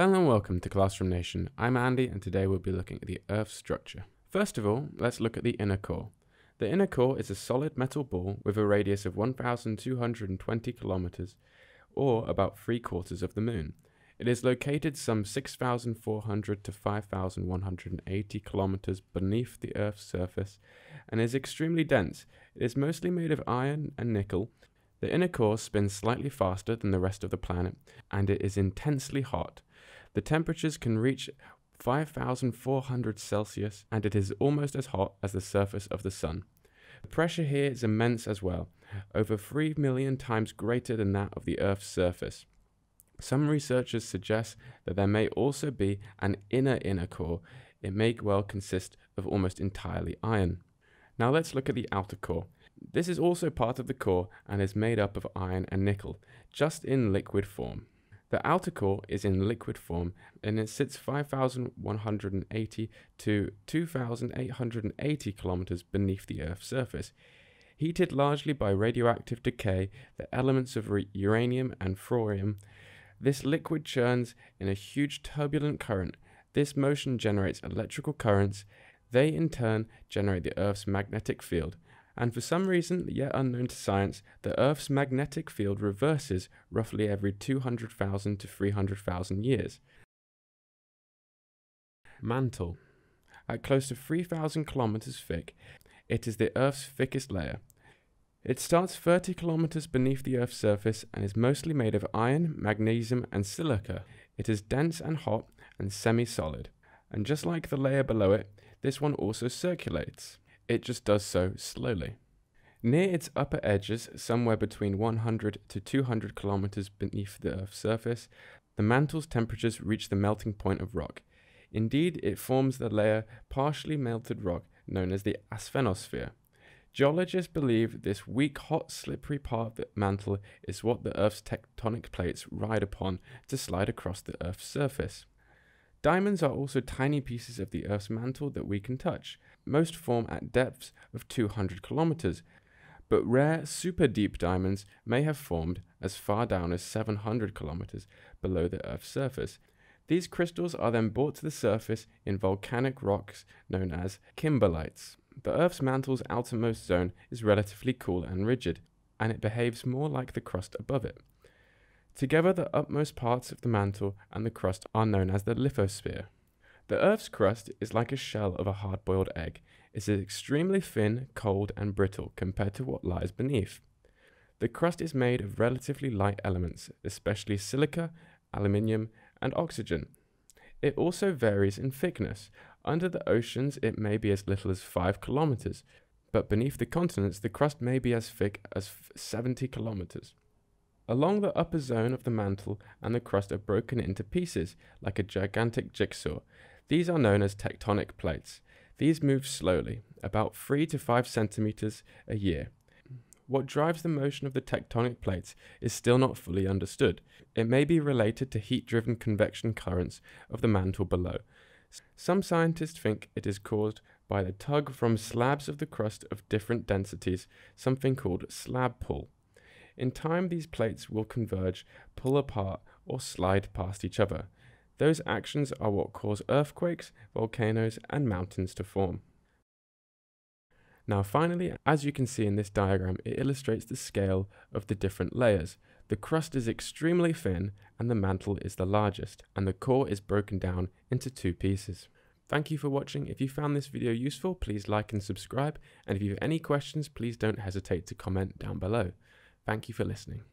Hello and welcome to Classroom Nation. I'm Andy and today we'll be looking at the Earth's structure. First of all, let's look at the inner core. The inner core is a solid metal ball with a radius of 1,220 kilometers, or about three quarters of the moon. It is located some 6,400 to 5,180 kilometers beneath the Earth's surface and is extremely dense. It is mostly made of iron and nickel, the inner core spins slightly faster than the rest of the planet, and it is intensely hot. The temperatures can reach 5400 Celsius and it is almost as hot as the surface of the sun. The pressure here is immense as well, over 3 million times greater than that of the Earth's surface. Some researchers suggest that there may also be an inner inner core. It may well consist of almost entirely iron. Now let's look at the outer core. This is also part of the core and is made up of iron and nickel, just in liquid form. The outer core is in liquid form and it sits 5,180 to 2,880 kilometers beneath the Earth's surface. Heated largely by radioactive decay, the elements of uranium and thorium, this liquid churns in a huge turbulent current. This motion generates electrical currents. They in turn generate the Earth's magnetic field and for some reason yet unknown to science, the Earth's magnetic field reverses roughly every 200,000 to 300,000 years. Mantle. At close to 3,000 kilometers thick, it is the Earth's thickest layer. It starts 30 kilometers beneath the Earth's surface and is mostly made of iron, magnesium, and silica. It is dense and hot and semi solid. And just like the layer below it, this one also circulates. It just does so slowly. Near its upper edges, somewhere between 100 to 200 kilometers beneath the Earth's surface, the mantle's temperatures reach the melting point of rock. Indeed, it forms the layer partially melted rock known as the asphenosphere. Geologists believe this weak, hot, slippery part of the mantle is what the Earth's tectonic plates ride upon to slide across the Earth's surface. Diamonds are also tiny pieces of the Earth's mantle that we can touch, most form at depths of 200 kilometers, but rare super deep diamonds may have formed as far down as 700 kilometers below the Earth's surface. These crystals are then brought to the surface in volcanic rocks known as kimberlites. The Earth's mantle's outermost zone is relatively cool and rigid, and it behaves more like the crust above it. Together, the upmost parts of the mantle and the crust are known as the lithosphere. The Earth's crust is like a shell of a hard boiled egg. It is extremely thin, cold, and brittle compared to what lies beneath. The crust is made of relatively light elements, especially silica, aluminium, and oxygen. It also varies in thickness. Under the oceans, it may be as little as 5 kilometers, but beneath the continents, the crust may be as thick as 70 kilometers. Along the upper zone of the mantle and the crust are broken into pieces, like a gigantic jigsaw. These are known as tectonic plates. These move slowly, about 3 to 5 centimeters a year. What drives the motion of the tectonic plates is still not fully understood. It may be related to heat-driven convection currents of the mantle below. Some scientists think it is caused by the tug from slabs of the crust of different densities, something called slab pull. In time, these plates will converge, pull apart, or slide past each other. Those actions are what cause earthquakes, volcanoes, and mountains to form. Now finally, as you can see in this diagram, it illustrates the scale of the different layers. The crust is extremely thin and the mantle is the largest, and the core is broken down into two pieces. Thank you for watching. If you found this video useful, please like and subscribe, and if you have any questions, please don't hesitate to comment down below. Thank you for listening.